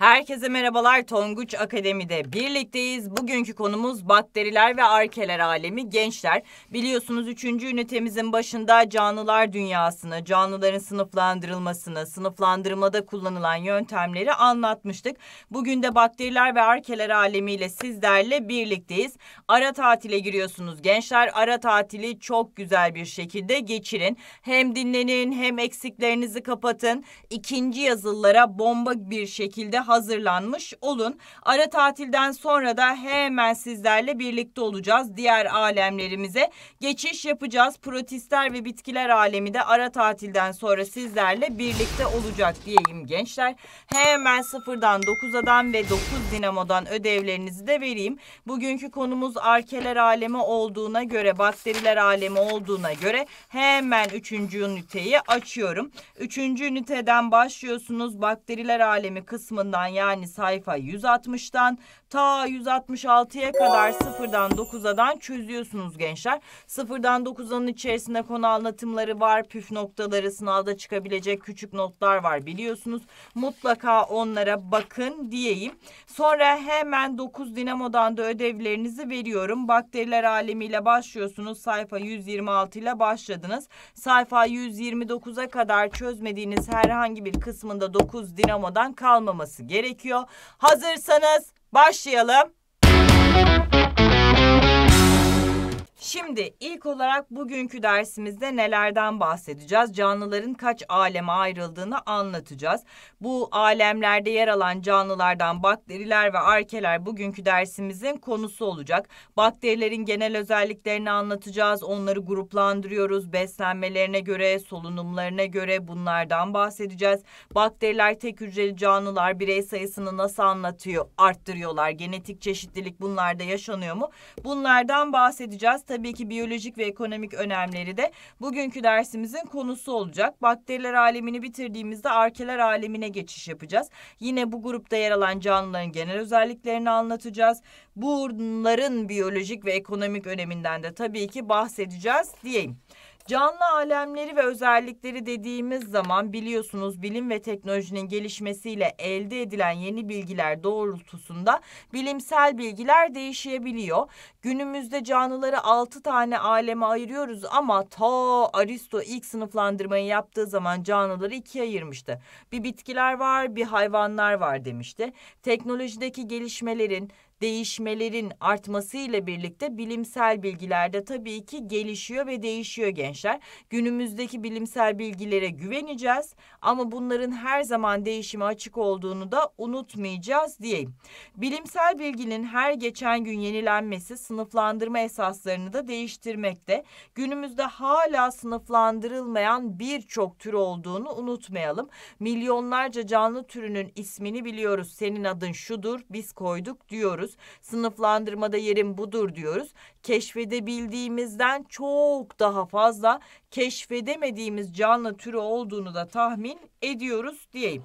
Herkese merhabalar Tonguç Akademi'de birlikteyiz. Bugünkü konumuz bakteriler ve arkeler alemi gençler. Biliyorsunuz 3. ünitemizin başında canlılar dünyasını, canlıların sınıflandırılmasını, sınıflandırmada kullanılan yöntemleri anlatmıştık. Bugün de bakteriler ve arkeler alemiyle sizlerle birlikteyiz. Ara tatile giriyorsunuz gençler. Ara tatili çok güzel bir şekilde geçirin. Hem dinlenin hem eksiklerinizi kapatın. İkinci yazılılara bomba bir şekilde hazırlanmış olun. Ara tatilden sonra da hemen sizlerle birlikte olacağız. Diğer alemlerimize geçiş yapacağız. Protistler ve bitkiler alemi de ara tatilden sonra sizlerle birlikte olacak diyeyim gençler. Hemen sıfırdan 9 adam ve 9 dinamodan ödevlerinizi de vereyim. Bugünkü konumuz arkeler alemi olduğuna göre, bakteriler alemi olduğuna göre hemen 3. üniteyi açıyorum. 3. üniteden başlıyorsunuz. Bakteriler alemi kısmından 160'tan yani sayfa 160'tan ta 166'ya kadar sıfırdan 9'dan çözüyorsunuz gençler. Sıfırdan 9'a'nın içerisinde konu anlatımları var, püf noktaları, sınavda çıkabilecek küçük notlar var biliyorsunuz. Mutlaka onlara bakın diyeyim. Sonra hemen 9 dinamodan da ödevlerinizi veriyorum. Bakteriler alemiyle başlıyorsunuz. Sayfa 126 ile başladınız. Sayfa 129'a kadar çözmediğiniz herhangi bir kısmında 9 dinamodan kalmaması gerekiyor. Hazırsanız Başlayalım. Şimdi ilk olarak bugünkü dersimizde nelerden bahsedeceğiz? Canlıların kaç aleme ayrıldığını anlatacağız. Bu alemlerde yer alan canlılardan bakteriler ve arkeler bugünkü dersimizin konusu olacak. Bakterilerin genel özelliklerini anlatacağız. Onları gruplandırıyoruz. Beslenmelerine göre, solunumlarına göre bunlardan bahsedeceğiz. Bakteriler tek hücreli canlılar birey sayısını nasıl anlatıyor? Arttırıyorlar. Genetik çeşitlilik bunlarda yaşanıyor mu? Bunlardan bahsedeceğiz. Tabii tabii ki biyolojik ve ekonomik önemleri de bugünkü dersimizin konusu olacak. Bakteriler alemini bitirdiğimizde arkeler alemine geçiş yapacağız. Yine bu grupta yer alan canlıların genel özelliklerini anlatacağız. Bunların biyolojik ve ekonomik öneminden de tabii ki bahsedeceğiz diyeyim. Canlı alemleri ve özellikleri dediğimiz zaman biliyorsunuz bilim ve teknolojinin gelişmesiyle elde edilen yeni bilgiler doğrultusunda bilimsel bilgiler değişebiliyor. Günümüzde canlıları 6 tane aleme ayırıyoruz ama ta Aristo ilk sınıflandırmayı yaptığı zaman canlıları ikiye ayırmıştı. Bir bitkiler var, bir hayvanlar var demişti. Teknolojideki gelişmelerin değişmelerin artmasıyla birlikte bilimsel bilgiler de tabii ki gelişiyor ve değişiyor gençler. Günümüzdeki bilimsel bilgilere güveneceğiz ama bunların her zaman değişime açık olduğunu da unutmayacağız diyeyim. Bilimsel bilginin her geçen gün yenilenmesi sınıflandırma esaslarını da değiştirmekte. Günümüzde hala sınıflandırılmayan birçok tür olduğunu unutmayalım. Milyonlarca canlı türünün ismini biliyoruz. Senin adın şudur, biz koyduk diyoruz diyoruz. Sınıflandırmada yerim budur diyoruz. Keşfedebildiğimizden çok daha fazla keşfedemediğimiz canlı türü olduğunu da tahmin ediyoruz diyeyim.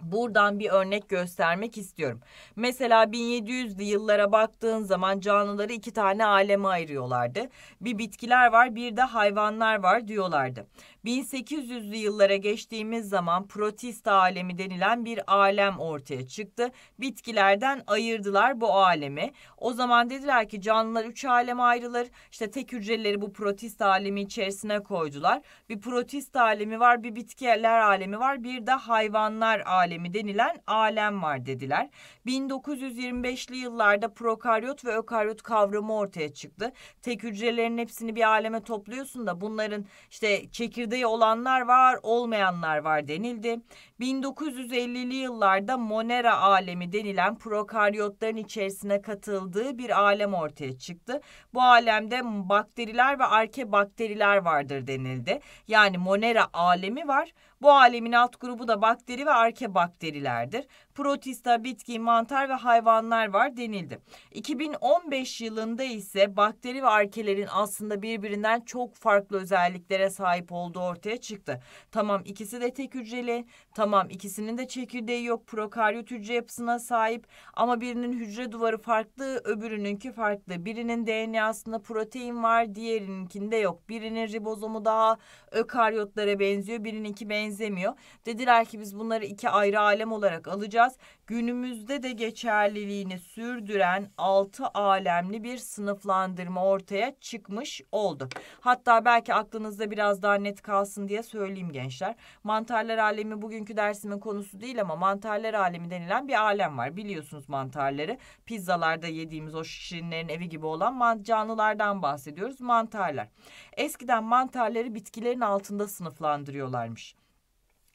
Buradan bir örnek göstermek istiyorum. Mesela 1700'lü yıllara baktığın zaman canlıları iki tane aleme ayırıyorlardı. Bir bitkiler var bir de hayvanlar var diyorlardı. 1800'lü yıllara geçtiğimiz zaman protista alemi denilen bir alem ortaya çıktı. Bitkilerden ayırdılar bu alemi. O zaman dediler ki canlılar üç aleme ayrılır. İşte tek hücreleri bu protista alemi içerisine koydular. Bir protista alemi var bir bitkiler alemi var bir de hayvanlar alemi alemi denilen alem var dediler. 1925'li yıllarda prokaryot ve ökaryot kavramı ortaya çıktı. Tek hücrelerin hepsini bir aleme topluyorsun da bunların işte çekirdeği olanlar var, olmayanlar var denildi. 1950'li yıllarda Monera alemi denilen prokaryotların içerisine katıldığı bir alem ortaya çıktı. Bu alemde bakteriler ve arkebakteriler vardır denildi. Yani Monera alemi var. Bu alemin alt grubu da bakteri ve arkebakterilerdir protista, bitki, mantar ve hayvanlar var denildi. 2015 yılında ise bakteri ve arkelerin aslında birbirinden çok farklı özelliklere sahip olduğu ortaya çıktı. Tamam ikisi de tek hücreli, tamam ikisinin de çekirdeği yok, prokaryot hücre yapısına sahip ama birinin hücre duvarı farklı, öbürününki farklı. Birinin DNA'sında protein var, diğerininkinde yok. Birinin ribozomu daha ökaryotlara benziyor, birininki benzemiyor. Dediler ki biz bunları iki ayrı alem olarak alacağız konuşacağız. Günümüzde de geçerliliğini sürdüren altı alemli bir sınıflandırma ortaya çıkmış oldu. Hatta belki aklınızda biraz daha net kalsın diye söyleyeyim gençler. Mantarlar alemi bugünkü dersimin konusu değil ama mantarlar alemi denilen bir alem var. Biliyorsunuz mantarları. Pizzalarda yediğimiz o şirinlerin evi gibi olan canlılardan bahsediyoruz. Mantarlar. Eskiden mantarları bitkilerin altında sınıflandırıyorlarmış.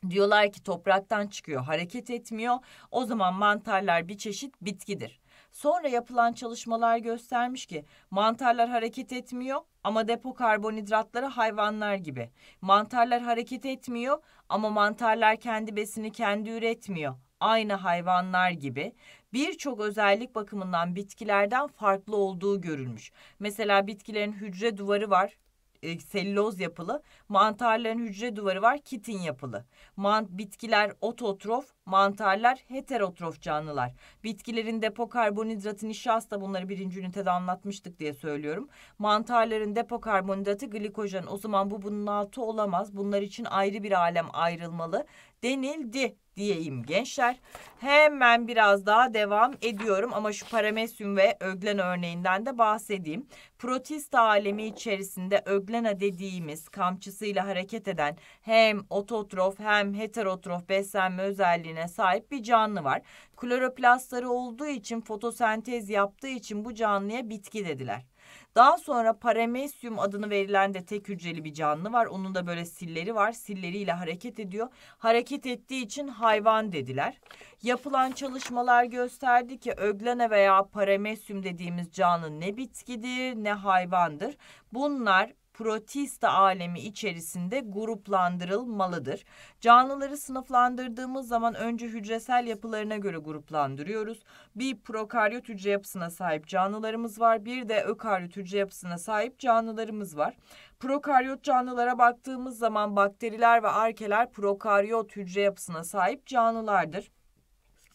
Diyorlar ki topraktan çıkıyor, hareket etmiyor. O zaman mantarlar bir çeşit bitkidir. Sonra yapılan çalışmalar göstermiş ki mantarlar hareket etmiyor ama depo karbonhidratları hayvanlar gibi. Mantarlar hareket etmiyor ama mantarlar kendi besini kendi üretmiyor. Aynı hayvanlar gibi birçok özellik bakımından bitkilerden farklı olduğu görülmüş. Mesela bitkilerin hücre duvarı var e, selüloz yapılı. Mantarların hücre duvarı var kitin yapılı. Mant bitkiler ototrof, mantarlar heterotrof canlılar. Bitkilerin depo karbonhidratı nişasta bunları birinci ünitede anlatmıştık diye söylüyorum. Mantarların depo karbonhidratı glikojen. O zaman bu bunun altı olamaz. Bunlar için ayrı bir alem ayrılmalı denildi diyeyim gençler. Hemen biraz daha devam ediyorum ama şu paramesyum ve öglen örneğinden de bahsedeyim. Protist alemi içerisinde öglena dediğimiz kamçısıyla hareket eden hem ototrof hem heterotrof beslenme özelliğine sahip bir canlı var. Kloroplastları olduğu için fotosentez yaptığı için bu canlıya bitki dediler. Daha sonra paramesyum adını verilen de tek hücreli bir canlı var. Onun da böyle silleri var. Silleriyle hareket ediyor. Hareket ettiği için hayvan dediler. Yapılan çalışmalar gösterdi ki öglene veya paramesyum dediğimiz canlı ne bitkidir ne hayvandır. Bunlar protista alemi içerisinde gruplandırılmalıdır. Canlıları sınıflandırdığımız zaman önce hücresel yapılarına göre gruplandırıyoruz. Bir prokaryot hücre yapısına sahip canlılarımız var. Bir de ökaryot hücre yapısına sahip canlılarımız var. Prokaryot canlılara baktığımız zaman bakteriler ve arkeler prokaryot hücre yapısına sahip canlılardır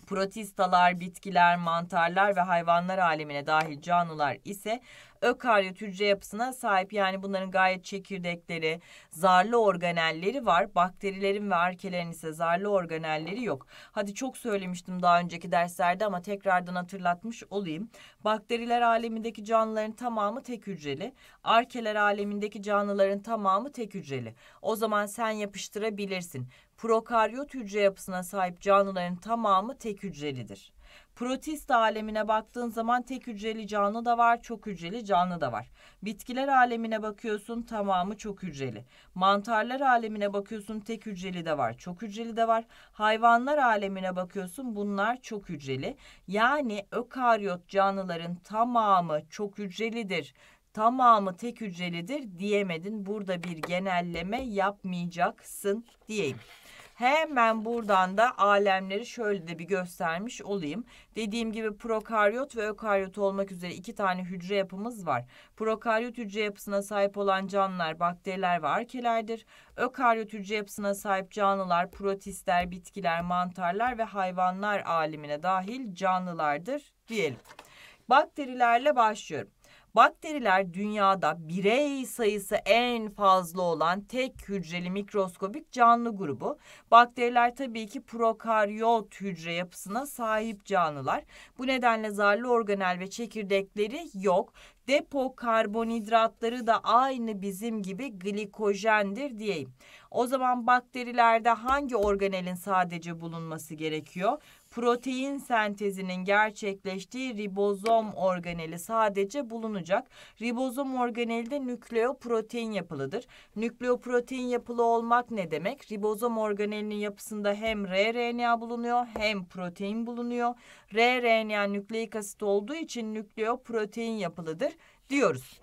protistalar, bitkiler, mantarlar ve hayvanlar alemine dahil canlılar ise ökaryot hücre yapısına sahip. Yani bunların gayet çekirdekleri, zarlı organelleri var. Bakterilerin ve arkelerin ise zarlı organelleri yok. Hadi çok söylemiştim daha önceki derslerde ama tekrardan hatırlatmış olayım. Bakteriler alemindeki canlıların tamamı tek hücreli. Arkeler alemindeki canlıların tamamı tek hücreli. O zaman sen yapıştırabilirsin. Prokaryot hücre yapısına sahip canlıların tamamı tek hücrelidir. Protist alemine baktığın zaman tek hücreli canlı da var, çok hücreli canlı da var. Bitkiler alemine bakıyorsun tamamı çok hücreli. Mantarlar alemine bakıyorsun tek hücreli de var, çok hücreli de var. Hayvanlar alemine bakıyorsun bunlar çok hücreli. Yani ökaryot canlıların tamamı çok hücrelidir tamamı tek hücrelidir diyemedin. Burada bir genelleme yapmayacaksın diyeyim. Hemen buradan da alemleri şöyle de bir göstermiş olayım. Dediğim gibi prokaryot ve ökaryot olmak üzere iki tane hücre yapımız var. Prokaryot hücre yapısına sahip olan canlılar bakteriler ve arkelerdir. Ökaryot hücre yapısına sahip canlılar protistler, bitkiler, mantarlar ve hayvanlar alimine dahil canlılardır diyelim. Bakterilerle başlıyorum. Bakteriler dünyada birey sayısı en fazla olan tek hücreli mikroskobik canlı grubu. Bakteriler tabii ki prokaryot hücre yapısına sahip canlılar. Bu nedenle zarlı organel ve çekirdekleri yok. Depo karbonhidratları da aynı bizim gibi glikojendir diyeyim. O zaman bakterilerde hangi organelin sadece bulunması gerekiyor? protein sentezinin gerçekleştiği ribozom organeli sadece bulunacak. Ribozom organeli nükleoprotein yapılıdır. Nükleoprotein yapılı olmak ne demek? Ribozom organelinin yapısında hem rRNA bulunuyor hem protein bulunuyor. rRNA nükleik asit olduğu için nükleoprotein yapılıdır diyoruz.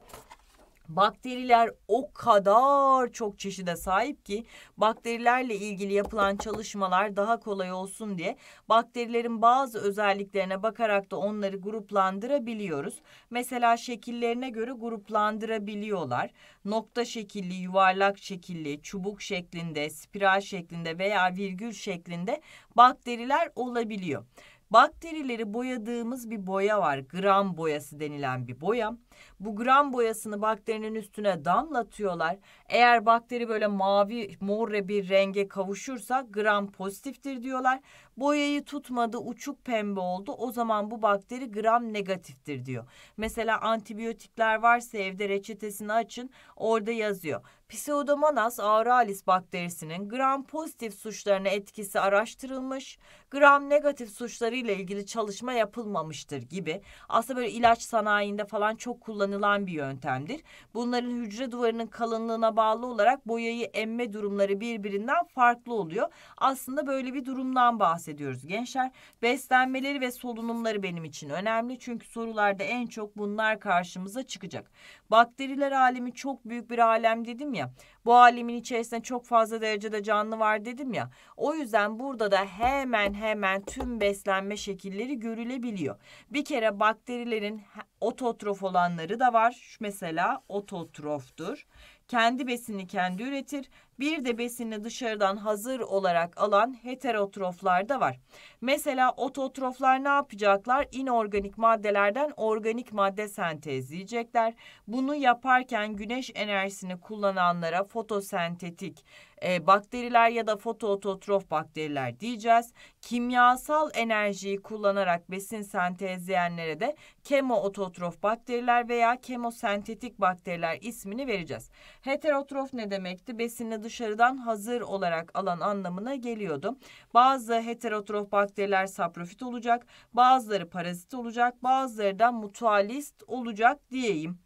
Bakteriler o kadar çok çeşide sahip ki bakterilerle ilgili yapılan çalışmalar daha kolay olsun diye bakterilerin bazı özelliklerine bakarak da onları gruplandırabiliyoruz. Mesela şekillerine göre gruplandırabiliyorlar. Nokta şekilli, yuvarlak şekilli, çubuk şeklinde, spiral şeklinde veya virgül şeklinde bakteriler olabiliyor. Bakterileri boyadığımız bir boya var. Gram boyası denilen bir boya. Bu gram boyasını bakterinin üstüne damlatıyorlar. Eğer bakteri böyle mavi morre bir renge kavuşursa gram pozitiftir diyorlar. Boyayı tutmadı uçuk pembe oldu o zaman bu bakteri gram negatiftir diyor. Mesela antibiyotikler varsa evde reçetesini açın orada yazıyor. Pseudomonas auralis bakterisinin gram pozitif suçlarına etkisi araştırılmış, gram negatif suçları ile ilgili çalışma yapılmamıştır gibi. Aslında böyle ilaç sanayinde falan çok kullanılan bir yöntemdir. Bunların hücre duvarının kalınlığına bağlı olarak boyayı emme durumları birbirinden farklı oluyor. Aslında böyle bir durumdan bahsediyoruz gençler. Beslenmeleri ve solunumları benim için önemli çünkü sorularda en çok bunlar karşımıza çıkacak. Bakteriler alemi çok büyük bir alem dedim ya. Bu alimin içerisinde çok fazla derecede canlı var dedim ya. O yüzden burada da hemen hemen tüm beslenme şekilleri görülebiliyor. Bir kere bakterilerin ototrof olanları da var. Şu mesela ototroftur. Kendi besini kendi üretir. Bir de besini dışarıdan hazır olarak alan heterotroflar da var. Mesela ototroflar ne yapacaklar? İnorganik maddelerden organik madde sentezleyecekler. Bunu yaparken güneş enerjisini kullananlara fotosentetik e, bakteriler ya da fotoototrof bakteriler diyeceğiz. Kimyasal enerjiyi kullanarak besin sentezleyenlere de kemoototrof bakteriler veya kemosentetik bakteriler ismini vereceğiz. Heterotrof ne demekti? Besini dışarıdan hazır olarak alan anlamına geliyordu. Bazı heterotrof bakteriler saprofit olacak, bazıları parazit olacak, bazıları da mutualist olacak diyeyim.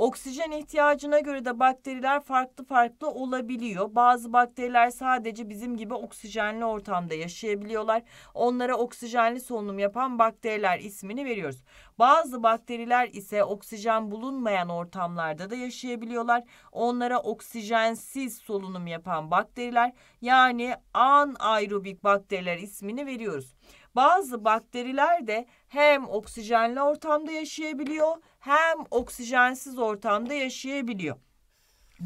Oksijen ihtiyacına göre de bakteriler farklı farklı olabiliyor. Bazı bakteriler sadece bizim gibi oksijenli ortamda yaşayabiliyorlar. Onlara oksijenli solunum yapan bakteriler ismini veriyoruz. Bazı bakteriler ise oksijen bulunmayan ortamlarda da yaşayabiliyorlar. Onlara oksijensiz solunum yapan bakteriler yani anaerobik bakteriler ismini veriyoruz. Bazı bakteriler de hem oksijenli ortamda yaşayabiliyor hem oksijensiz ortamda yaşayabiliyor.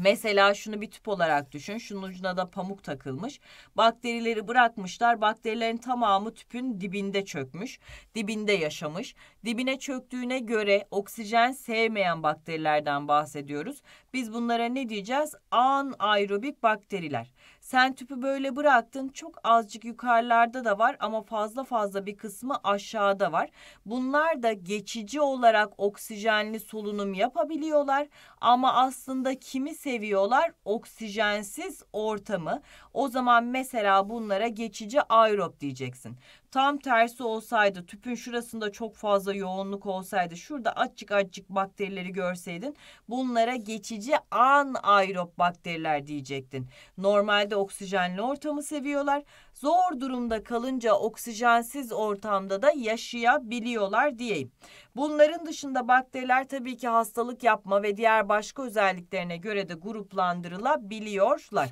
Mesela şunu bir tüp olarak düşün. Şunun ucuna da pamuk takılmış. Bakterileri bırakmışlar. Bakterilerin tamamı tüpün dibinde çökmüş. Dibinde yaşamış. Dibine çöktüğüne göre oksijen sevmeyen bakterilerden bahsediyoruz. Biz bunlara ne diyeceğiz? Anaerobik bakteriler. Sen tüpü böyle bıraktın. Çok azıcık yukarılarda da var ama fazla fazla bir kısmı aşağıda var. Bunlar da geçici olarak oksijenli solunum yapabiliyorlar ama aslında kimi seviyorlar? Oksijensiz ortamı. O zaman mesela bunlara geçici aerob diyeceksin. Tam tersi olsaydı tüpün şurasında çok fazla yoğunluk olsaydı şurada açık açık bakterileri görseydin bunlara geçici anaerob bakteriler diyecektin. Normalde oksijenli ortamı seviyorlar. Zor durumda kalınca oksijensiz ortamda da yaşayabiliyorlar diyeyim. Bunların dışında bakteriler tabii ki hastalık yapma ve diğer başka özelliklerine göre de gruplandırılabiliyorlar.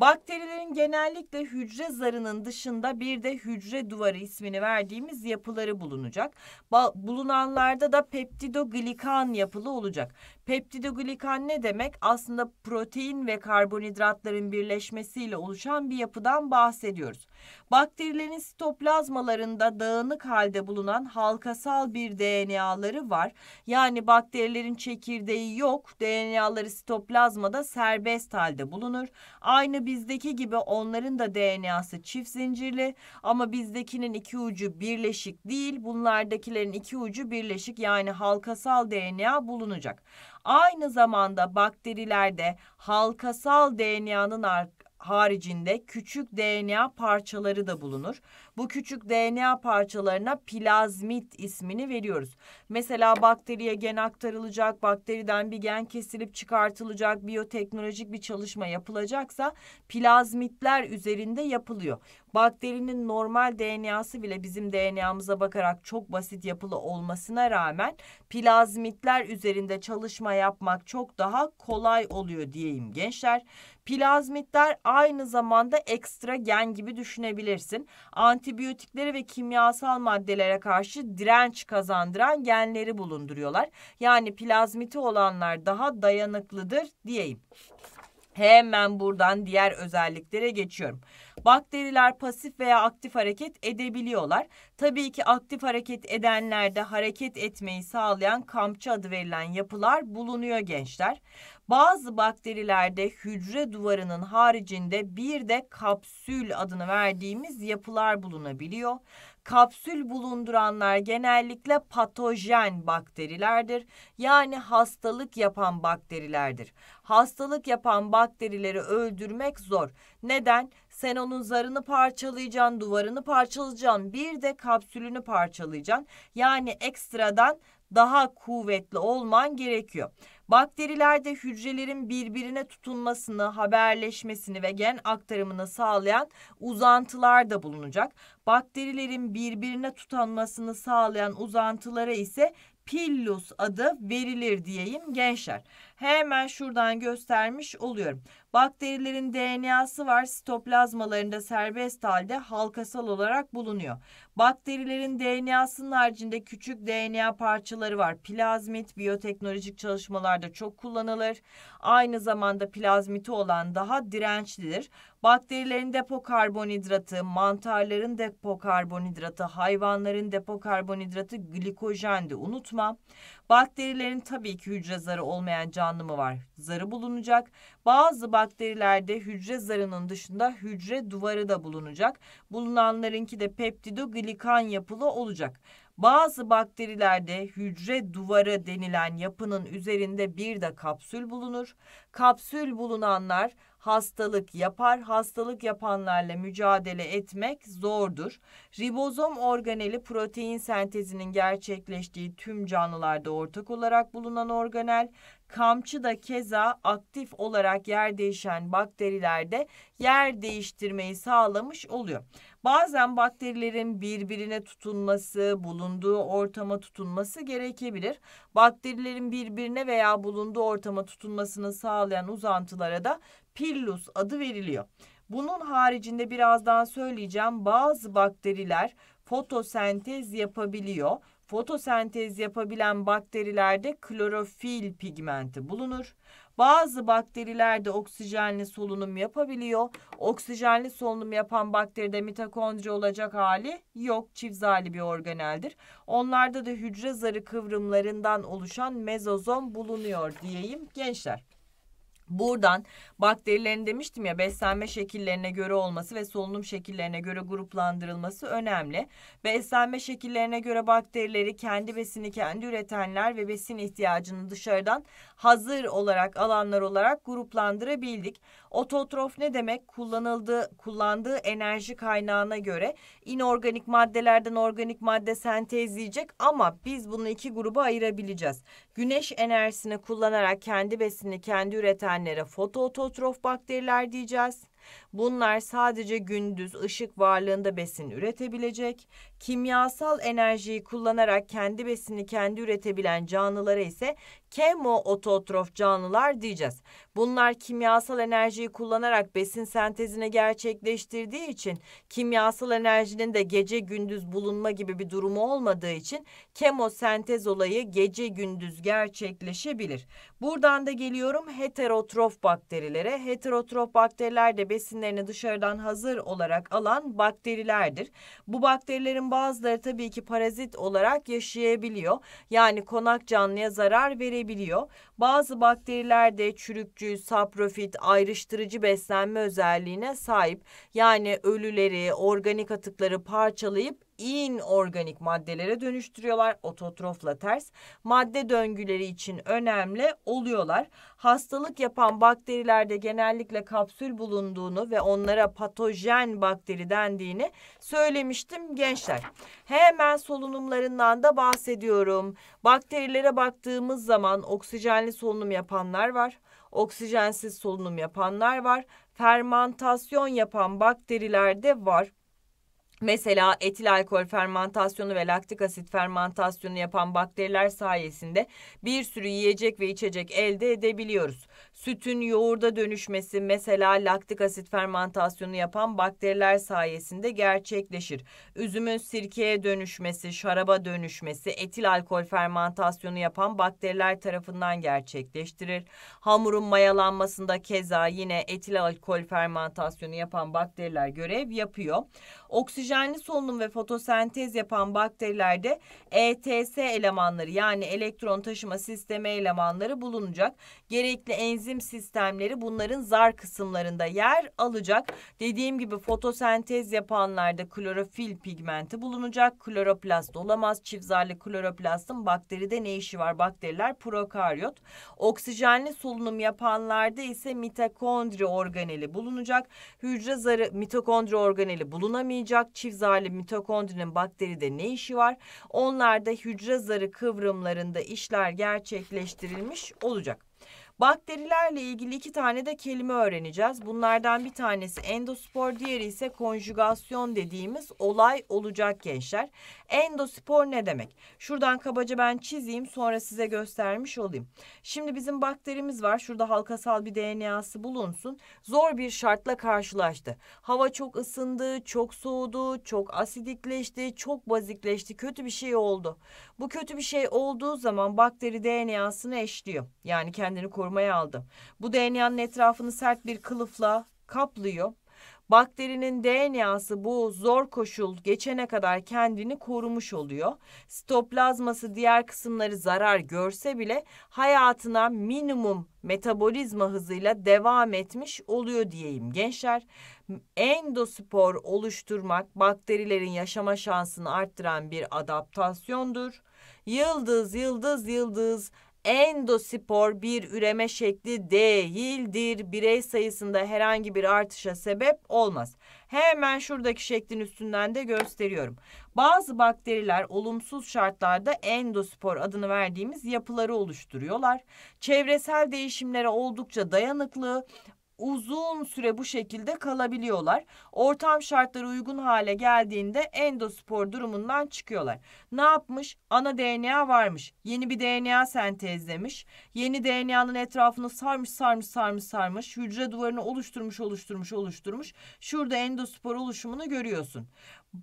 Bakterilerin genellikle hücre zarının dışında bir de hücre duvarı ismini verdiğimiz yapıları bulunacak. Ba bulunanlarda da peptidoglikan yapılı olacak. Peptidoglikan ne demek? Aslında protein ve karbonhidratların birleşmesiyle oluşan bir yapıdan bahsediyoruz. Bakterilerin sitoplazmalarında dağınık halde bulunan halkasal bir DNA'ları var. Yani bakterilerin çekirdeği yok, DNA'ları sitoplazmada serbest halde bulunur. Aynı bizdeki gibi onların da DNA'sı çift zincirli ama bizdekinin iki ucu birleşik değil, bunlardakilerin iki ucu birleşik yani halkasal DNA bulunacak. Aynı zamanda bakterilerde halkasal DNA'nın art haricinde küçük DNA parçaları da bulunur. Bu küçük DNA parçalarına plazmit ismini veriyoruz. Mesela bakteriye gen aktarılacak, bakteriden bir gen kesilip çıkartılacak, biyoteknolojik bir çalışma yapılacaksa plazmitler üzerinde yapılıyor. Bakterinin normal DNA'sı bile bizim DNA'mıza bakarak çok basit yapılı olmasına rağmen plazmitler üzerinde çalışma yapmak çok daha kolay oluyor diyeyim gençler. Plazmitler aynı zamanda ekstra gen gibi düşünebilirsin. Antibiyotiklere ve kimyasal maddelere karşı direnç kazandıran genleri bulunduruyorlar. Yani plazmiti olanlar daha dayanıklıdır diyeyim. Hemen buradan diğer özelliklere geçiyorum. Bakteriler pasif veya aktif hareket edebiliyorlar. Tabii ki aktif hareket edenlerde hareket etmeyi sağlayan kamçı adı verilen yapılar bulunuyor gençler. Bazı bakterilerde hücre duvarının haricinde bir de kapsül adını verdiğimiz yapılar bulunabiliyor. Kapsül bulunduranlar genellikle patojen bakterilerdir. Yani hastalık yapan bakterilerdir. Hastalık yapan bakterileri öldürmek zor. Neden? Sen onun zarını parçalayacaksın, duvarını parçalayacaksın, bir de kapsülünü parçalayacaksın. Yani ekstradan daha kuvvetli olman gerekiyor. Bakterilerde hücrelerin birbirine tutunmasını, haberleşmesini ve gen aktarımını sağlayan uzantılar da bulunacak. Bakterilerin birbirine tutanmasını sağlayan uzantılara ise pillus adı verilir diyeyim gençler hemen şuradan göstermiş oluyorum. Bakterilerin DNA'sı var sitoplazmalarında serbest halde halkasal olarak bulunuyor. Bakterilerin DNA'sının haricinde küçük DNA parçaları var. Plazmit biyoteknolojik çalışmalarda çok kullanılır. Aynı zamanda plazmiti olan daha dirençlidir. Bakterilerin depo karbonhidratı, mantarların depo karbonhidratı, hayvanların depo karbonhidratı glikojendi unutma. Bakterilerin tabii ki hücre zarı olmayan canlı mı var? Zarı bulunacak. Bazı bakterilerde hücre zarının dışında hücre duvarı da bulunacak. Bulunanlarınki de peptidoglikan yapılı olacak. Bazı bakterilerde hücre duvarı denilen yapının üzerinde bir de kapsül bulunur. Kapsül bulunanlar hastalık yapar. Hastalık yapanlarla mücadele etmek zordur. Ribozom organeli protein sentezinin gerçekleştiği tüm canlılarda ortak olarak bulunan organel. Kamçı da keza aktif olarak yer değişen bakterilerde yer değiştirmeyi sağlamış oluyor. Bazen bakterilerin birbirine tutunması, bulunduğu ortama tutunması gerekebilir. Bakterilerin birbirine veya bulunduğu ortama tutunmasını sağlayan uzantılara da pillus adı veriliyor. Bunun haricinde birazdan söyleyeceğim bazı bakteriler fotosentez yapabiliyor. Fotosentez yapabilen bakterilerde klorofil pigmenti bulunur. Bazı bakterilerde oksijenli solunum yapabiliyor. Oksijenli solunum yapan bakteride mitokondri olacak hali yok. Çiftzali bir organeldir. Onlarda da hücre zarı kıvrımlarından oluşan mezozom bulunuyor diyeyim gençler. Buradan Bakterilerin demiştim ya beslenme şekillerine göre olması ve solunum şekillerine göre gruplandırılması önemli. Beslenme şekillerine göre bakterileri kendi besini kendi üretenler ve besin ihtiyacını dışarıdan hazır olarak alanlar olarak gruplandırabildik. Ototrof ne demek? Kullanıldığı kullandığı enerji kaynağına göre inorganik maddelerden organik madde sentezleyecek ama biz bunu iki gruba ayırabileceğiz. Güneş enerjisini kullanarak kendi besini kendi üretenlere fotoototrof Molotov bakteriler diyeceğiz. Bunlar sadece gündüz ışık varlığında besin üretebilecek. Kimyasal enerjiyi kullanarak kendi besini kendi üretebilen canlılara ise kemoototrof canlılar diyeceğiz. Bunlar kimyasal enerjiyi kullanarak besin sentezini gerçekleştirdiği için kimyasal enerjinin de gece gündüz bulunma gibi bir durumu olmadığı için kemosentez olayı gece gündüz gerçekleşebilir. Buradan da geliyorum heterotrof bakterilere. Heterotrof bakteriler de besin besinlerini dışarıdan hazır olarak alan bakterilerdir. Bu bakterilerin bazıları tabii ki parazit olarak yaşayabiliyor. Yani konak canlıya zarar verebiliyor. Bazı bakteriler de çürükçü, saprofit, ayrıştırıcı beslenme özelliğine sahip. Yani ölüleri, organik atıkları parçalayıp inorganik maddelere dönüştürüyorlar. Ototrofla ters. Madde döngüleri için önemli oluyorlar. Hastalık yapan bakterilerde genellikle kapsül bulunduğunu ve onlara patojen bakteri dendiğini söylemiştim gençler. Hemen solunumlarından da bahsediyorum. Bakterilere baktığımız zaman oksijenli solunum yapanlar var. Oksijensiz solunum yapanlar var. Fermantasyon yapan bakteriler de var. Mesela etil alkol fermentasyonu ve laktik asit fermentasyonu yapan bakteriler sayesinde bir sürü yiyecek ve içecek elde edebiliyoruz. Sütün yoğurda dönüşmesi mesela laktik asit fermentasyonu yapan bakteriler sayesinde gerçekleşir. Üzümün sirkeye dönüşmesi, şaraba dönüşmesi etil alkol fermentasyonu yapan bakteriler tarafından gerçekleştirir. Hamurun mayalanmasında keza yine etil alkol fermentasyonu yapan bakteriler görev yapıyor. Oksijenli solunum ve fotosentez yapan bakterilerde ETS elemanları yani elektron taşıma sistemi elemanları bulunacak. Gerekli en enzim sistemleri bunların zar kısımlarında yer alacak. Dediğim gibi fotosentez yapanlarda klorofil pigmenti bulunacak. Kloroplast olamaz. Çift zarlı kloroplastın bakteride ne işi var? Bakteriler prokaryot. Oksijenli solunum yapanlarda ise mitokondri organeli bulunacak. Hücre zarı mitokondri organeli bulunamayacak. Çift zarlı mitokondrinin bakteride ne işi var? Onlarda hücre zarı kıvrımlarında işler gerçekleştirilmiş olacak. Bakterilerle ilgili iki tane de kelime öğreneceğiz. Bunlardan bir tanesi endospor, diğeri ise konjugasyon dediğimiz olay olacak gençler. Endospor ne demek? Şuradan kabaca ben çizeyim sonra size göstermiş olayım. Şimdi bizim bakterimiz var. Şurada halkasal bir DNA'sı bulunsun. Zor bir şartla karşılaştı. Hava çok ısındı, çok soğudu, çok asidikleşti, çok bazikleşti. Kötü bir şey oldu. Bu kötü bir şey olduğu zaman bakteri DNA'sını eşliyor. Yani kendini koruyor formaya aldı. Bu DNA'nın etrafını sert bir kılıfla kaplıyor. Bakterinin DNA'sı bu zor koşul geçene kadar kendini korumuş oluyor. Sitoplazması diğer kısımları zarar görse bile hayatına minimum metabolizma hızıyla devam etmiş oluyor diyeyim gençler. Endospor oluşturmak bakterilerin yaşama şansını arttıran bir adaptasyondur. Yıldız, yıldız, yıldız endospor bir üreme şekli değildir. Birey sayısında herhangi bir artışa sebep olmaz. Hemen şuradaki şeklin üstünden de gösteriyorum. Bazı bakteriler olumsuz şartlarda endospor adını verdiğimiz yapıları oluşturuyorlar. Çevresel değişimlere oldukça dayanıklı, uzun süre bu şekilde kalabiliyorlar. Ortam şartları uygun hale geldiğinde endospor durumundan çıkıyorlar. Ne yapmış? Ana DNA varmış. Yeni bir DNA sentezlemiş. Yeni DNA'nın etrafını sarmış sarmış sarmış sarmış. Hücre duvarını oluşturmuş oluşturmuş oluşturmuş. Şurada endospor oluşumunu görüyorsun.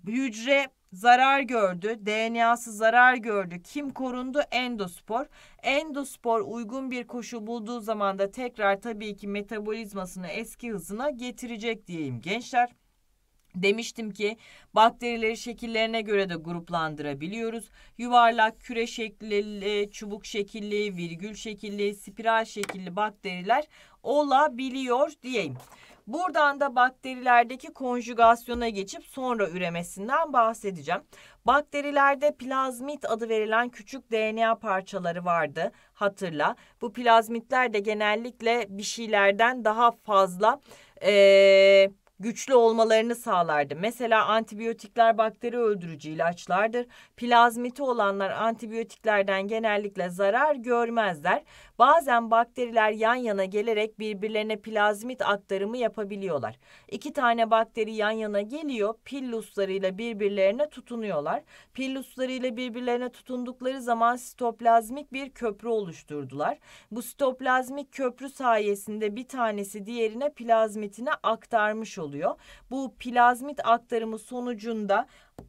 Hücre zarar gördü, DNA'sı zarar gördü. Kim korundu? Endospor. Endospor uygun bir koşu bulduğu zaman da tekrar tabii ki metabolizmasını eski hızına getirecek diyeyim gençler. Demiştim ki bakterileri şekillerine göre de gruplandırabiliyoruz. Yuvarlak, küre şekilli, çubuk şekilli, virgül şekilli, spiral şekilli bakteriler olabiliyor diyeyim. Buradan da bakterilerdeki konjugasyona geçip sonra üremesinden bahsedeceğim. Bakterilerde plazmit adı verilen küçük DNA parçaları vardı hatırla. Bu plazmitler de genellikle bir şeylerden daha fazla... Ee, güçlü olmalarını sağlardı. Mesela antibiyotikler bakteri öldürücü ilaçlardır. Plazmiti olanlar antibiyotiklerden genellikle zarar görmezler. Bazen bakteriler yan yana gelerek birbirlerine plazmit aktarımı yapabiliyorlar. İki tane bakteri yan yana geliyor, pilluslarıyla birbirlerine tutunuyorlar. Pilluslarıyla birbirlerine tutundukları zaman sitoplazmik bir köprü oluşturdular. Bu sitoplazmik köprü sayesinde bir tanesi diğerine plazmitini aktarmış oluyor oluyor. Bu plazmit aktarımı sonucunda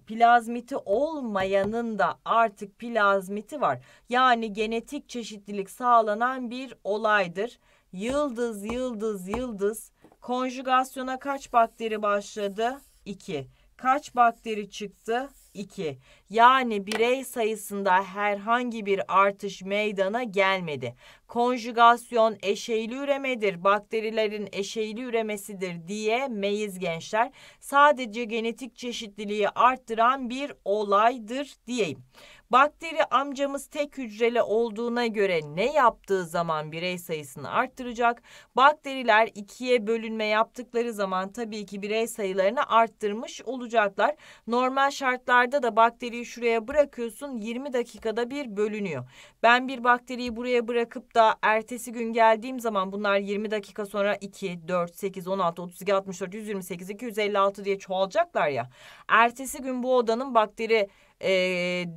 plazmiti olmayanın da artık plazmiti var. Yani genetik çeşitlilik sağlanan bir olaydır. Yıldız, yıldız, yıldız. Konjugasyona kaç bakteri başladı? 2. Kaç bakteri çıktı? 2. Yani birey sayısında herhangi bir artış meydana gelmedi. Konjugasyon eşeyli üremedir, bakterilerin eşeyli üremesidir diye meyiz gençler sadece genetik çeşitliliği arttıran bir olaydır diyeyim. Bakteri amcamız tek hücreli olduğuna göre ne yaptığı zaman birey sayısını arttıracak. Bakteriler ikiye bölünme yaptıkları zaman tabii ki birey sayılarını arttırmış olacaklar. Normal şartlarda da bakteriyi şuraya bırakıyorsun 20 dakikada bir bölünüyor. Ben bir bakteriyi buraya bırakıp da ertesi gün geldiğim zaman bunlar 20 dakika sonra 2, 4, 8, 16, 32, 64, 128, 256 diye çoğalacaklar ya. Ertesi gün bu odanın bakteri e,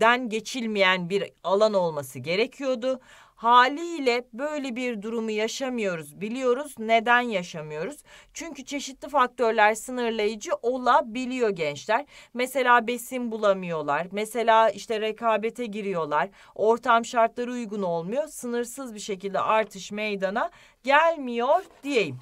den geçilmeyen bir alan olması gerekiyordu. Haliyle böyle bir durumu yaşamıyoruz. Biliyoruz neden yaşamıyoruz? Çünkü çeşitli faktörler sınırlayıcı olabiliyor gençler. Mesela besin bulamıyorlar. Mesela işte rekabete giriyorlar. Ortam şartları uygun olmuyor. Sınırsız bir şekilde artış meydana gelmiyor diyeyim.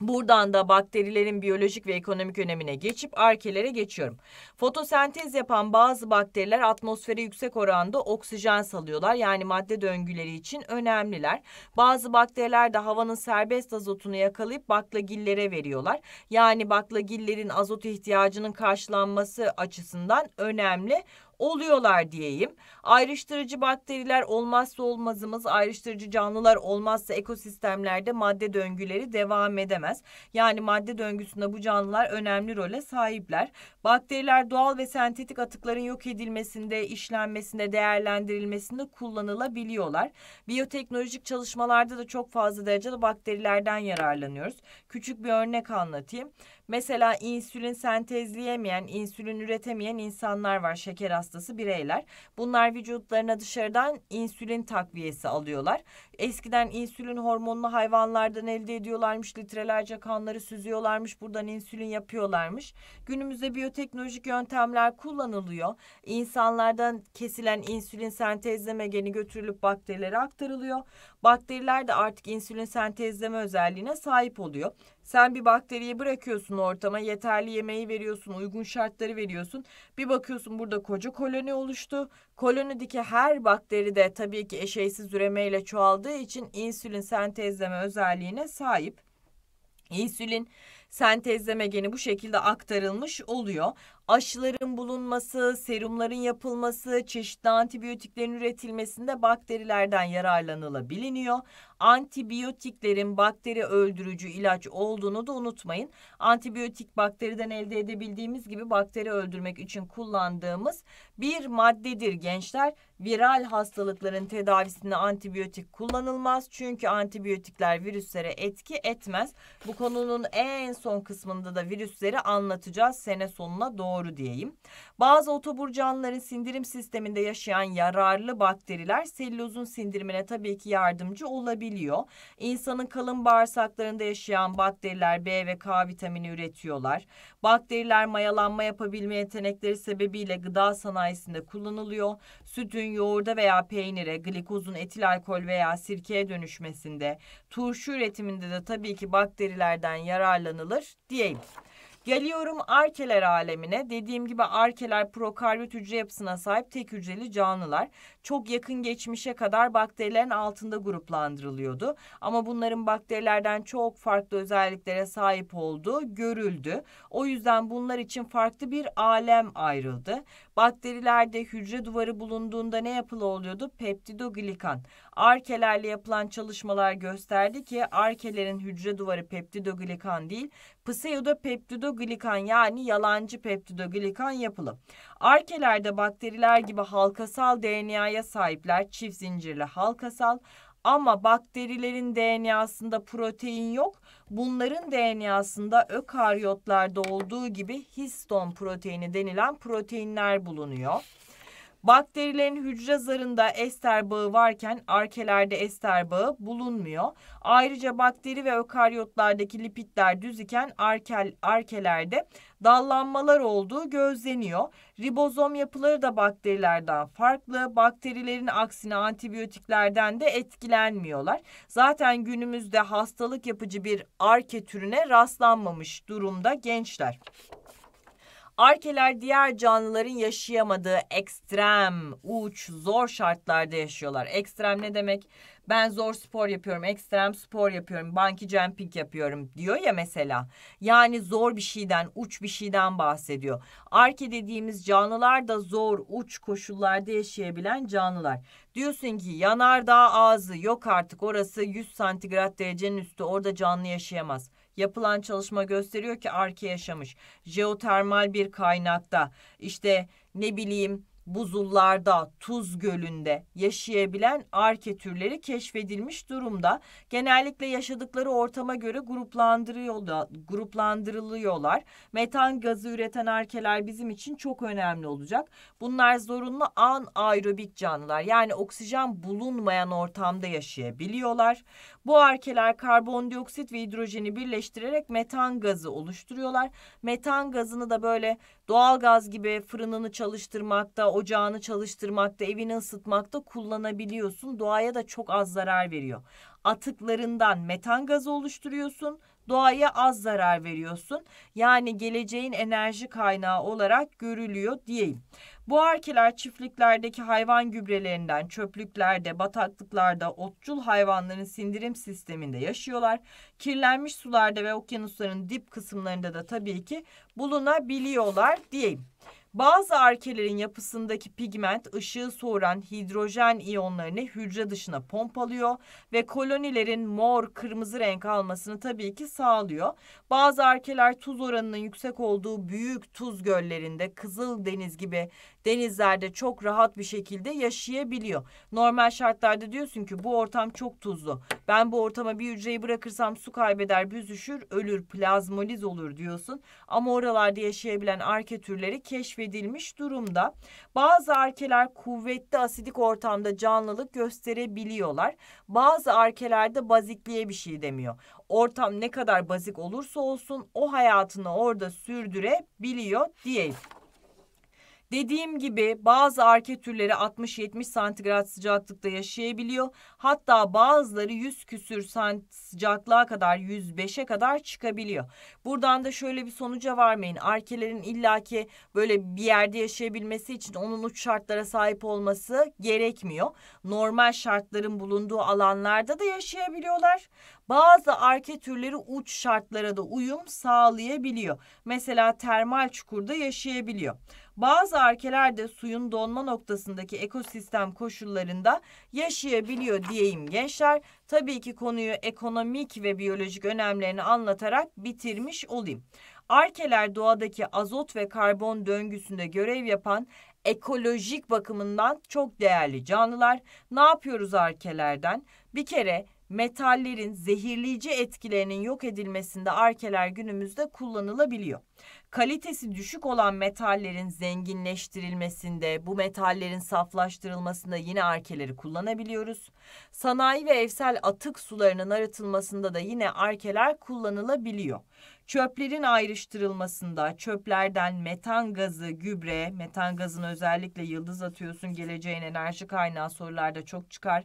Buradan da bakterilerin biyolojik ve ekonomik önemine geçip arkelere geçiyorum. Fotosentez yapan bazı bakteriler atmosfere yüksek oranda oksijen salıyorlar. Yani madde döngüleri için önemliler. Bazı bakteriler de havanın serbest azotunu yakalayıp baklagillere veriyorlar. Yani baklagillerin azot ihtiyacının karşılanması açısından önemli oluyorlar diyeyim. Ayrıştırıcı bakteriler olmazsa olmazımız, ayrıştırıcı canlılar olmazsa ekosistemlerde madde döngüleri devam edemez. Yani madde döngüsünde bu canlılar önemli role sahipler. Bakteriler doğal ve sentetik atıkların yok edilmesinde, işlenmesinde, değerlendirilmesinde kullanılabiliyorlar. Biyoteknolojik çalışmalarda da çok fazla derecede bakterilerden yararlanıyoruz. Küçük bir örnek anlatayım. Mesela insülin sentezleyemeyen, insülin üretemeyen insanlar var, şeker hastası bireyler. Bunlar vücutlarına dışarıdan insülin takviyesi alıyorlar. Eskiden insülin hormonunu hayvanlardan elde ediyorlarmış. Litrelerce kanları süzüyorlarmış. Buradan insülin yapıyorlarmış. Günümüzde biyoteknolojik yöntemler kullanılıyor. İnsanlardan kesilen insülin sentezleme geni götürülüp bakterilere aktarılıyor. Bakteriler de artık insülin sentezleme özelliğine sahip oluyor. Sen bir bakteriyi bırakıyorsun ortama, yeterli yemeği veriyorsun, uygun şartları veriyorsun. Bir bakıyorsun burada koca koloni oluştu. Kolonideki her bakteri de tabii ki eşeysiz üremeyle çoğaldığı için insülin sentezleme özelliğine sahip. İnsülin sentezleme geni bu şekilde aktarılmış oluyor aşıların bulunması, serumların yapılması, çeşitli antibiyotiklerin üretilmesinde bakterilerden yararlanılabiliyor. Antibiyotiklerin bakteri öldürücü ilaç olduğunu da unutmayın. Antibiyotik bakteriden elde edebildiğimiz gibi bakteri öldürmek için kullandığımız bir maddedir gençler. Viral hastalıkların tedavisinde antibiyotik kullanılmaz çünkü antibiyotikler virüslere etki etmez. Bu konunun en son kısmında da virüsleri anlatacağız sene sonuna doğru doğru diyeyim. Bazı otoburcanların sindirim sisteminde yaşayan yararlı bakteriler selülozun sindirimine tabii ki yardımcı olabiliyor. İnsanın kalın bağırsaklarında yaşayan bakteriler B ve K vitamini üretiyorlar. Bakteriler mayalanma yapabilme yetenekleri sebebiyle gıda sanayisinde kullanılıyor. Sütün yoğurda veya peynire, glikozun etil alkol veya sirkeye dönüşmesinde, turşu üretiminde de tabii ki bakterilerden yararlanılır diyelim Geliyorum arkeler alemine. Dediğim gibi arkeler prokaryot hücre yapısına sahip tek hücreli canlılar. Çok yakın geçmişe kadar bakterilerin altında gruplandırılıyordu. Ama bunların bakterilerden çok farklı özelliklere sahip olduğu görüldü. O yüzden bunlar için farklı bir alem ayrıldı. Bakterilerde hücre duvarı bulunduğunda ne yapılı oluyordu? Peptidoglikan. Arkelerle yapılan çalışmalar gösterdi ki arkelerin hücre duvarı peptidoglikan değil, pseudopeptidoglikan yani yalancı peptidoglikan yapılı. Arkelerde bakteriler gibi halkasal DNA'ya sahipler çift zincirli halkasal ama bakterilerin DNA'sında protein yok. Bunların DNA'sında ökaryotlarda olduğu gibi histon proteini denilen proteinler bulunuyor. Bakterilerin hücre zarında ester bağı varken arkelerde ester bağı bulunmuyor. Ayrıca bakteri ve ökaryotlardaki lipidler düz iken arkel, arkelerde dallanmalar olduğu gözleniyor. Ribozom yapıları da bakterilerden farklı. Bakterilerin aksine antibiyotiklerden de etkilenmiyorlar. Zaten günümüzde hastalık yapıcı bir arke türüne rastlanmamış durumda gençler. Arkeler diğer canlıların yaşayamadığı ekstrem, uç, zor şartlarda yaşıyorlar. Ekstrem ne demek? Ben zor spor yapıyorum, ekstrem spor yapıyorum, banki jumping yapıyorum diyor ya mesela. Yani zor bir şeyden, uç bir şeyden bahsediyor. Arke dediğimiz canlılar da zor, uç koşullarda yaşayabilen canlılar. Diyorsun ki yanardağ ağzı yok artık orası 100 santigrat derecenin üstü orada canlı yaşayamaz. Yapılan çalışma gösteriyor ki arke yaşamış. Jeotermal bir kaynakta işte ne bileyim buzullarda, tuz gölünde yaşayabilen arke türleri keşfedilmiş durumda. Genellikle yaşadıkları ortama göre gruplandırılıyorlar. Metan gazı üreten arkeler bizim için çok önemli olacak. Bunlar zorunlu an aerobik canlılar. Yani oksijen bulunmayan ortamda yaşayabiliyorlar. Bu arkeler karbondioksit ve hidrojeni birleştirerek metan gazı oluşturuyorlar. Metan gazını da böyle doğalgaz gibi fırınını çalıştırmakta, ocağını çalıştırmakta, evini ısıtmakta kullanabiliyorsun. Doğaya da çok az zarar veriyor. Atıklarından metan gazı oluşturuyorsun doğaya az zarar veriyorsun. Yani geleceğin enerji kaynağı olarak görülüyor diyeyim. Bu arkeler çiftliklerdeki hayvan gübrelerinden, çöplüklerde, bataklıklarda, otçul hayvanların sindirim sisteminde yaşıyorlar. Kirlenmiş sularda ve okyanusların dip kısımlarında da tabii ki bulunabiliyorlar diyeyim. Bazı arkelerin yapısındaki pigment ışığı soğuran hidrojen iyonlarını hücre dışına pompalıyor ve kolonilerin mor kırmızı renk almasını tabii ki sağlıyor. Bazı arkeler tuz oranının yüksek olduğu büyük tuz göllerinde Kızıl Deniz gibi denizlerde çok rahat bir şekilde yaşayabiliyor. Normal şartlarda diyorsun ki bu ortam çok tuzlu. Ben bu ortama bir hücreyi bırakırsam su kaybeder, büzüşür, ölür, plazmoliz olur diyorsun. Ama oralarda yaşayabilen arke türleri keşfedilmiş durumda. Bazı arkeler kuvvetli asidik ortamda canlılık gösterebiliyorlar. Bazı arkelerde bazikliğe bir şey demiyor. Ortam ne kadar bazik olursa olsun o hayatını orada sürdürebiliyor diyelim. Dediğim gibi bazı arke türleri 60-70 santigrat sıcaklıkta yaşayabiliyor. Hatta bazıları 100 küsür sıcaklığa kadar 105'e kadar çıkabiliyor. Buradan da şöyle bir sonuca varmayın. Arkelerin illaki böyle bir yerde yaşayabilmesi için onun uç şartlara sahip olması gerekmiyor. Normal şartların bulunduğu alanlarda da yaşayabiliyorlar. Bazı arke türleri uç şartlara da uyum sağlayabiliyor. Mesela termal çukurda yaşayabiliyor. Bazı arkeler de suyun donma noktasındaki ekosistem koşullarında yaşayabiliyor diyeyim gençler. Tabii ki konuyu ekonomik ve biyolojik önemlerini anlatarak bitirmiş olayım. Arkeler doğadaki azot ve karbon döngüsünde görev yapan ekolojik bakımından çok değerli canlılar. Ne yapıyoruz arkelerden? Bir kere metallerin zehirleyici etkilerinin yok edilmesinde arkeler günümüzde kullanılabiliyor. Kalitesi düşük olan metallerin zenginleştirilmesinde, bu metallerin saflaştırılmasında yine arkeleri kullanabiliyoruz. Sanayi ve evsel atık sularının arıtılmasında da yine arkeler kullanılabiliyor çöplerin ayrıştırılmasında çöplerden metan gazı, gübre, metan gazını özellikle yıldız atıyorsun geleceğin enerji kaynağı sorularda çok çıkar.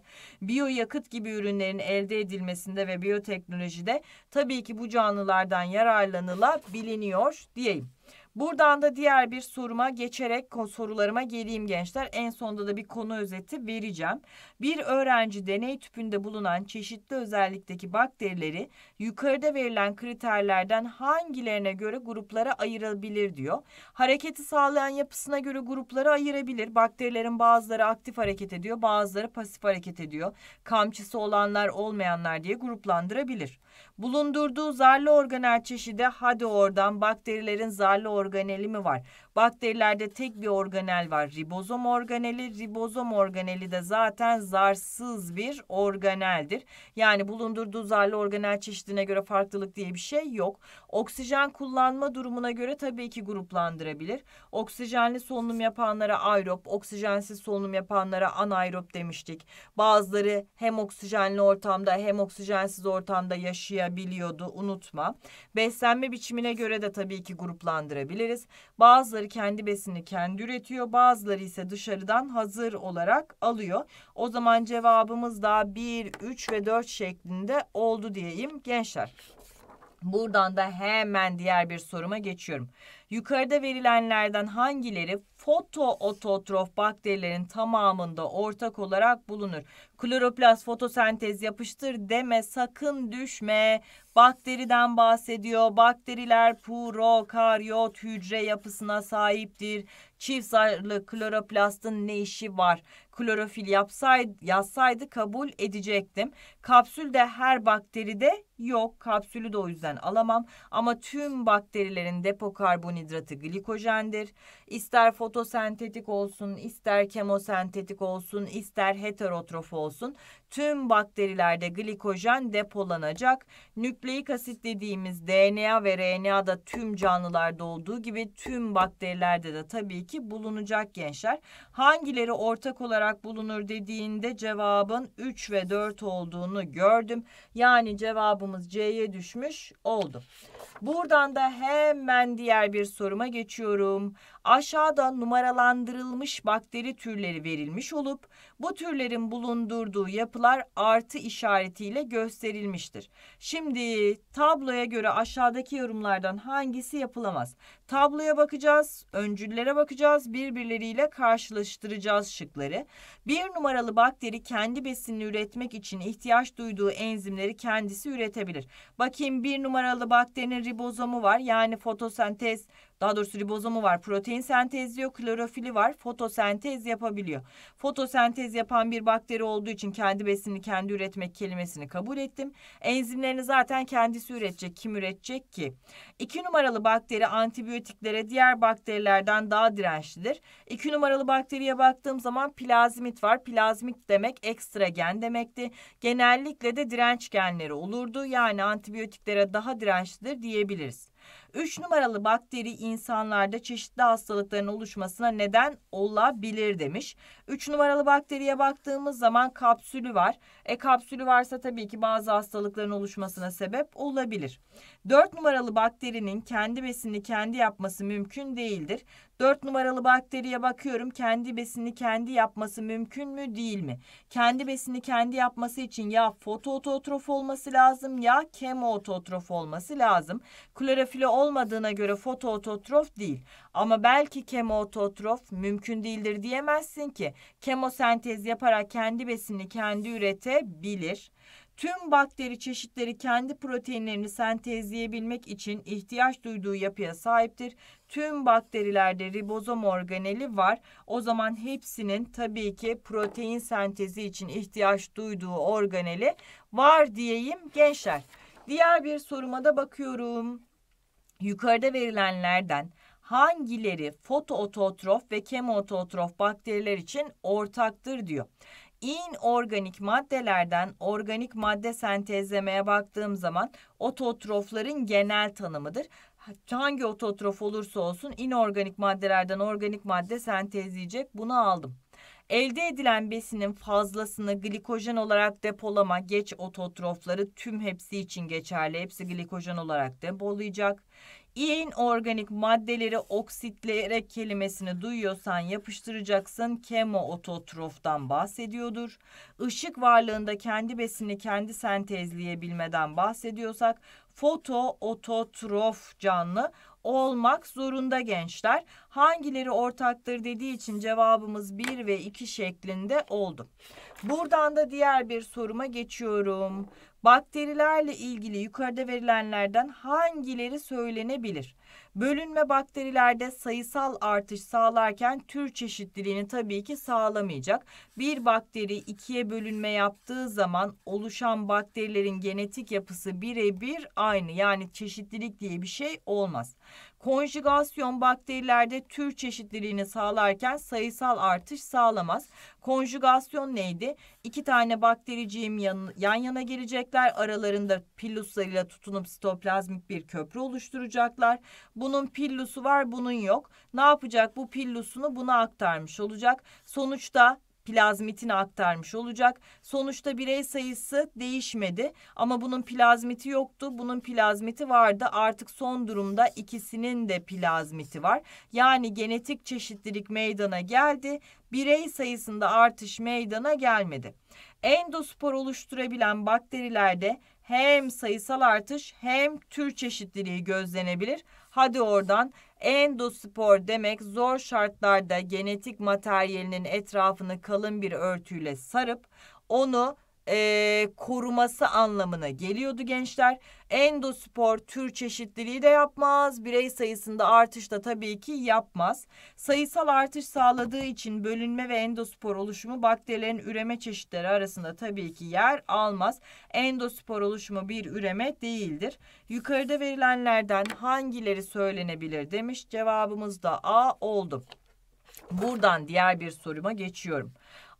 yakıt gibi ürünlerin elde edilmesinde ve biyoteknolojide tabii ki bu canlılardan yararlanılabiliniyor diyeyim. Buradan da diğer bir soruma geçerek sorularıma geleyim gençler. En sonda da bir konu özeti vereceğim. Bir öğrenci deney tüpünde bulunan çeşitli özellikteki bakterileri yukarıda verilen kriterlerden hangilerine göre gruplara ayırabilir diyor. Hareketi sağlayan yapısına göre gruplara ayırabilir. Bakterilerin bazıları aktif hareket ediyor, bazıları pasif hareket ediyor. Kamçısı olanlar olmayanlar diye gruplandırabilir. Bulundurduğu zarlı organel çeşidi hadi oradan bakterilerin zarlı organeli mi var? Bakterilerde tek bir organel var. Ribozom organeli. Ribozom organeli de zaten zarsız bir organeldir. Yani bulundurduğu zarlı organel çeşidine göre farklılık diye bir şey yok. Oksijen kullanma durumuna göre tabii ki gruplandırabilir. Oksijenli solunum yapanlara aerob oksijensiz solunum yapanlara anaerob demiştik. Bazıları hem oksijenli ortamda hem oksijensiz ortamda yaşayan yaşayabiliyordu unutma. Beslenme biçimine göre de tabii ki gruplandırabiliriz. Bazıları kendi besini kendi üretiyor bazıları ise dışarıdan hazır olarak alıyor. O zaman cevabımız da 1, 3 ve 4 şeklinde oldu diyeyim gençler. Buradan da hemen diğer bir soruma geçiyorum. Yukarıda verilenlerden hangileri fotoototrof bakterilerin tamamında ortak olarak bulunur? Kloroplast fotosentez yapıştır deme sakın düşme. Bakteriden bahsediyor. Bakteriler prokaryot hücre yapısına sahiptir. Çift zarlı kloroplastın ne işi var? Klorofil yapsaydı, yazsaydı kabul edecektim. Kapsül de her bakteride yok. Kapsülü de o yüzden alamam. Ama tüm bakterilerin depo karbonhidratı glikojendir. İster fotosentetik olsun, ister kemosentetik olsun, ister heterotrof olsun. Tüm bakterilerde glikojen depolanacak. Nükle Nükleik asit dediğimiz DNA ve RNA'da tüm canlılarda olduğu gibi tüm bakterilerde de tabii ki bulunacak gençler. Hangileri ortak olarak bulunur dediğinde cevabın 3 ve 4 olduğunu gördüm. Yani cevabımız C'ye düşmüş oldu. Buradan da hemen diğer bir soruma geçiyorum aşağıda numaralandırılmış bakteri türleri verilmiş olup bu türlerin bulundurduğu yapılar artı işaretiyle gösterilmiştir. Şimdi tabloya göre aşağıdaki yorumlardan hangisi yapılamaz? Tabloya bakacağız, öncüllere bakacağız, birbirleriyle karşılaştıracağız şıkları. Bir numaralı bakteri kendi besinini üretmek için ihtiyaç duyduğu enzimleri kendisi üretebilir. Bakayım bir numaralı bakterinin ribozomu var yani fotosentez daha doğrusu ribozomu var. Protein sentezliyor, klorofili var. Fotosentez yapabiliyor. Fotosentez yapan bir bakteri olduğu için kendi besini kendi üretmek kelimesini kabul ettim. Enzimlerini zaten kendisi üretecek. Kim üretecek ki? İki numaralı bakteri antibiyotiklere diğer bakterilerden daha dirençlidir. İki numaralı bakteriye baktığım zaman plazmit var. Plazmit demek ekstra gen demekti. Genellikle de direnç genleri olurdu. Yani antibiyotiklere daha dirençlidir diyebiliriz. 3 numaralı bakteri insanlarda çeşitli hastalıkların oluşmasına neden olabilir demiş. 3 numaralı bakteriye baktığımız zaman kapsülü var. E kapsülü varsa tabii ki bazı hastalıkların oluşmasına sebep olabilir. 4 numaralı bakterinin kendi besini kendi yapması mümkün değildir. 4 numaralı bakteriye bakıyorum kendi besini kendi yapması mümkün mü değil mi? Kendi besini kendi yapması için ya fotoototrof olması lazım ya kemoototrof olması lazım. Klorofile olmadığına göre fotoototrof değil. Ama belki kemoototrof mümkün değildir diyemezsin ki. Kemosentez yaparak kendi besini kendi üretebilir. Tüm bakteri çeşitleri kendi proteinlerini sentezleyebilmek için ihtiyaç duyduğu yapıya sahiptir. Tüm bakterilerde ribozom organeli var. O zaman hepsinin tabii ki protein sentezi için ihtiyaç duyduğu organeli var diyeyim gençler. Diğer bir soruma da bakıyorum yukarıda verilenlerden hangileri fotoototrof ve kemoototrof bakteriler için ortaktır diyor. İnorganik maddelerden organik madde sentezlemeye baktığım zaman ototrofların genel tanımıdır. Hangi ototrof olursa olsun inorganik maddelerden organik madde sentezleyecek bunu aldım. Elde edilen besinin fazlasını glikojen olarak depolama geç ototrofları tüm hepsi için geçerli. Hepsi glikojen olarak depolayacak. İyin organik maddeleri oksitleyerek kelimesini duyuyorsan yapıştıracaksın kemo ototroftan bahsediyordur. Işık varlığında kendi besini kendi sentezleyebilmeden bahsediyorsak foto ototrof canlı olmak zorunda gençler. Hangileri ortaktır dediği için cevabımız 1 ve 2 şeklinde oldu. Buradan da diğer bir soruma geçiyorum. Bakterilerle ilgili yukarıda verilenlerden hangileri söylenebilir? Bölünme bakterilerde sayısal artış sağlarken tür çeşitliliğini tabii ki sağlamayacak. Bir bakteri ikiye bölünme yaptığı zaman oluşan bakterilerin genetik yapısı birebir aynı. Yani çeşitlilik diye bir şey olmaz. Konjugasyon bakterilerde tür çeşitliliğini sağlarken sayısal artış sağlamaz. Konjugasyon neydi? İki tane baktericiğim yan, yan yana gelecekler. Aralarında pilluslarıyla tutunup sitoplazmik bir köprü oluşturacaklar. Bunun pillusu var, bunun yok. Ne yapacak? Bu pillusunu buna aktarmış olacak. Sonuçta plazmitini aktarmış olacak. Sonuçta birey sayısı değişmedi ama bunun plazmiti yoktu. Bunun plazmiti vardı. Artık son durumda ikisinin de plazmiti var. Yani genetik çeşitlilik meydana geldi. Birey sayısında artış meydana gelmedi. Endospor oluşturabilen bakterilerde hem sayısal artış hem tür çeşitliliği gözlenebilir. Hadi oradan endospor demek zor şartlarda genetik materyalinin etrafını kalın bir örtüyle sarıp onu e, koruması anlamına geliyordu gençler. Endospor tür çeşitliliği de yapmaz. Birey sayısında artış da tabii ki yapmaz. Sayısal artış sağladığı için bölünme ve endospor oluşumu bakterilerin üreme çeşitleri arasında tabii ki yer almaz. Endospor oluşumu bir üreme değildir. Yukarıda verilenlerden hangileri söylenebilir demiş. Cevabımız da A oldu. Buradan diğer bir soruma geçiyorum.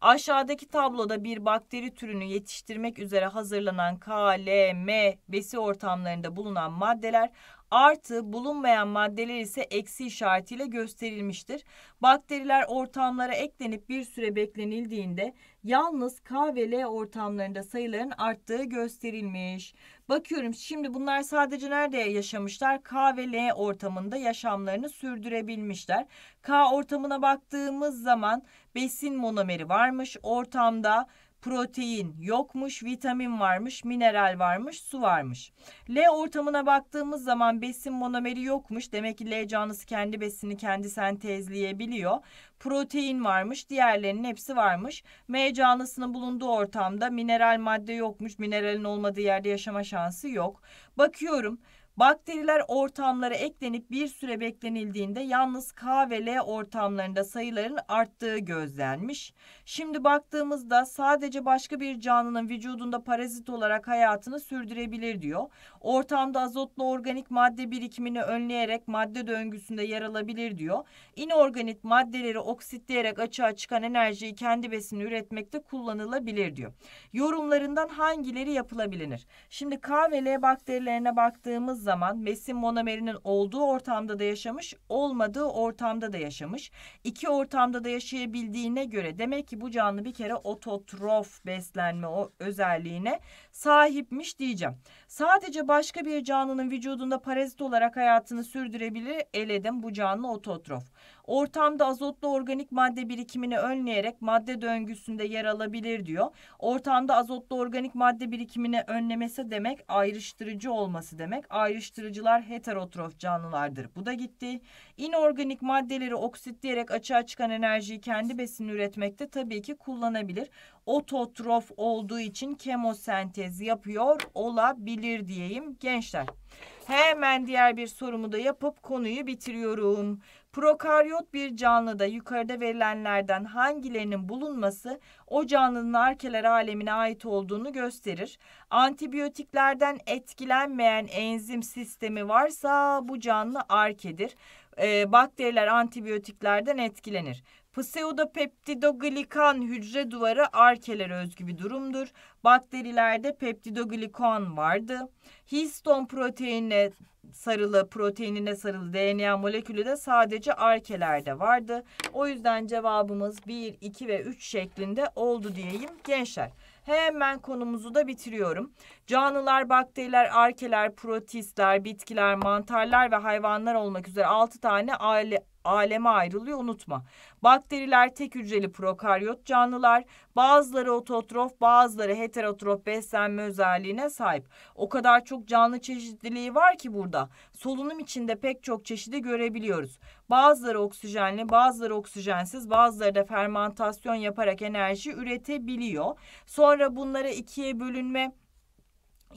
Aşağıdaki tabloda bir bakteri türünü yetiştirmek üzere hazırlanan K, L, M besi ortamlarında bulunan maddeler artı bulunmayan maddeler ise eksi işaretiyle gösterilmiştir. Bakteriler ortamlara eklenip bir süre beklenildiğinde yalnız K ve L ortamlarında sayıların arttığı gösterilmiş. Bakıyorum şimdi bunlar sadece nerede yaşamışlar? K ve L ortamında yaşamlarını sürdürebilmişler. K ortamına baktığımız zaman besin monomeri varmış ortamda protein yokmuş, vitamin varmış, mineral varmış, su varmış. L ortamına baktığımız zaman besin monomeri yokmuş. Demek ki L canlısı kendi besini kendi sentezleyebiliyor. Protein varmış, diğerlerinin hepsi varmış. M canlısının bulunduğu ortamda mineral madde yokmuş. Mineralin olmadığı yerde yaşama şansı yok. Bakıyorum Bakteriler ortamlara eklenip bir süre beklenildiğinde yalnız K ve L ortamlarında sayıların arttığı gözlenmiş. Şimdi baktığımızda sadece başka bir canlının vücudunda parazit olarak hayatını sürdürebilir diyor. Ortamda azotlu organik madde birikimini önleyerek madde döngüsünde yer alabilir diyor. İnorganik maddeleri oksitleyerek açığa çıkan enerjiyi kendi besini üretmekte kullanılabilir diyor. Yorumlarından hangileri yapılabilir? Şimdi K ve L bakterilerine baktığımız zaman besin monomerinin olduğu ortamda da yaşamış, olmadığı ortamda da yaşamış. İki ortamda da yaşayabildiğine göre demek ki bu canlı bir kere ototrof beslenme o özelliğine sahipmiş diyeceğim. Sadece başka bir canlının vücudunda parazit olarak hayatını sürdürebilir eledim bu canlı ototrof. Ortamda azotlu organik madde birikimini önleyerek madde döngüsünde yer alabilir diyor. Ortamda azotlu organik madde birikimini önlemesi demek ayrıştırıcı olması demek. Ayrıştırıcılar heterotrof canlılardır. Bu da gitti. İnorganik maddeleri oksitleyerek açığa çıkan enerjiyi kendi besini üretmekte tabii ki kullanabilir. Ototrof olduğu için kemosentez yapıyor olabilir diyeyim gençler. Hemen diğer bir sorumu da yapıp konuyu bitiriyorum. Prokaryot bir canlıda yukarıda verilenlerden hangilerinin bulunması o canlının arkeler alemine ait olduğunu gösterir. Antibiyotiklerden etkilenmeyen enzim sistemi varsa bu canlı arkedir. Ee, bakteriler antibiyotiklerden etkilenir. Pseudopeptidoglikan hücre duvarı arkelere özgü bir durumdur. Bakterilerde peptidoglikan vardı. Histon proteinine sarılı, proteinine sarılı DNA molekülü de sadece arkelerde vardı. O yüzden cevabımız 1, 2 ve 3 şeklinde oldu diyeyim gençler. Hemen konumuzu da bitiriyorum. Canlılar, bakteriler, arkeler, protistler, bitkiler, mantarlar ve hayvanlar olmak üzere 6 tane aile aleme ayrılıyor unutma. Bakteriler tek hücreli prokaryot canlılar. Bazıları ototrof, bazıları heterotrof beslenme özelliğine sahip. O kadar çok canlı çeşitliliği var ki burada. Solunum içinde pek çok çeşidi görebiliyoruz. Bazıları oksijenli, bazıları oksijensiz, bazıları da fermentasyon yaparak enerji üretebiliyor. Sonra bunlara ikiye bölünme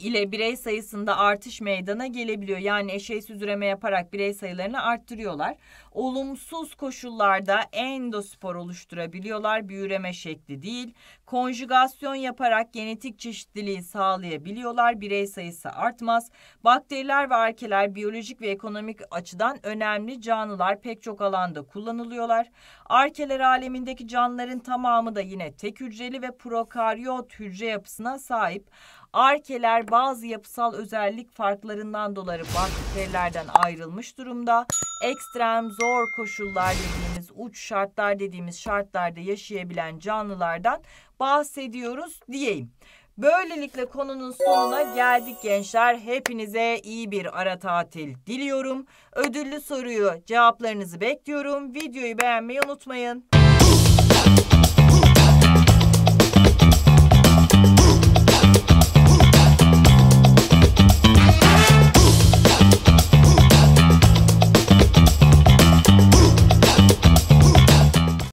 ile birey sayısında artış meydana gelebiliyor. Yani eşey süzüreme yaparak birey sayılarını arttırıyorlar. Olumsuz koşullarda endospor oluşturabiliyorlar. Büyüreme şekli değil. Konjugasyon yaparak genetik çeşitliliği sağlayabiliyorlar. Birey sayısı artmaz. Bakteriler ve arkeler biyolojik ve ekonomik açıdan önemli canlılar pek çok alanda kullanılıyorlar. Arkeler alemindeki canlıların tamamı da yine tek hücreli ve prokaryot hücre yapısına sahip. Arkeler bazı yapısal özellik farklarından dolayı bakterilerden ayrılmış durumda. Ekstrem zor koşullar dediğimiz uç şartlar dediğimiz şartlarda yaşayabilen canlılardan bahsediyoruz diyeyim. Böylelikle konunun sonuna geldik gençler. Hepinize iyi bir ara tatil diliyorum. Ödüllü soruyu cevaplarınızı bekliyorum. Videoyu beğenmeyi unutmayın.